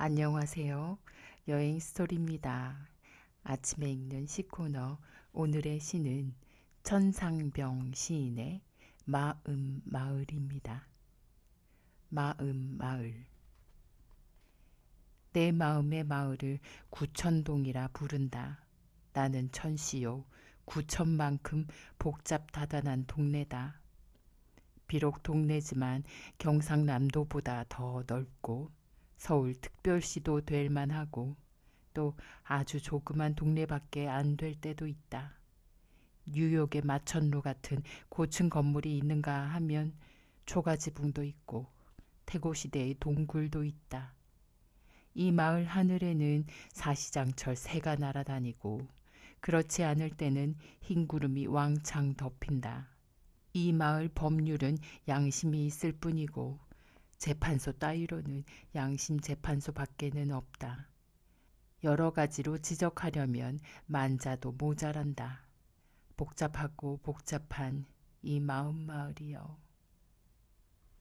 안녕하세요. 여행 스토리입니다. 아침에 읽는 시코너 오늘의 시는 천상병 시인의 마음 마을입니다. 마음 마을 내 마음의 마을을 구천동이라 부른다. 나는 천시요 구천만큼 복잡다단한 동네다. 비록 동네지만 경상남도보다 더 넓고 서울 특별시도 될 만하고 또 아주 조그만 동네밖에 안 될 때도 있다. 뉴욕의 마천루 같은 고층 건물이 있는가 하면 초가지붕도 있고 태고시대의 동굴도 있다. 이 마을 하늘에는 사시장철 새가 날아다니고 그렇지 않을 때는 흰 구름이 왕창 덮인다. 이 마을 법률은 양심이 있을 뿐이고 재판소 따위로는 양심 재판소 밖에는 없다. 여러 가지로 지적하려면 만자도 모자란다. 복잡하고 복잡한 이 마음 마을이여.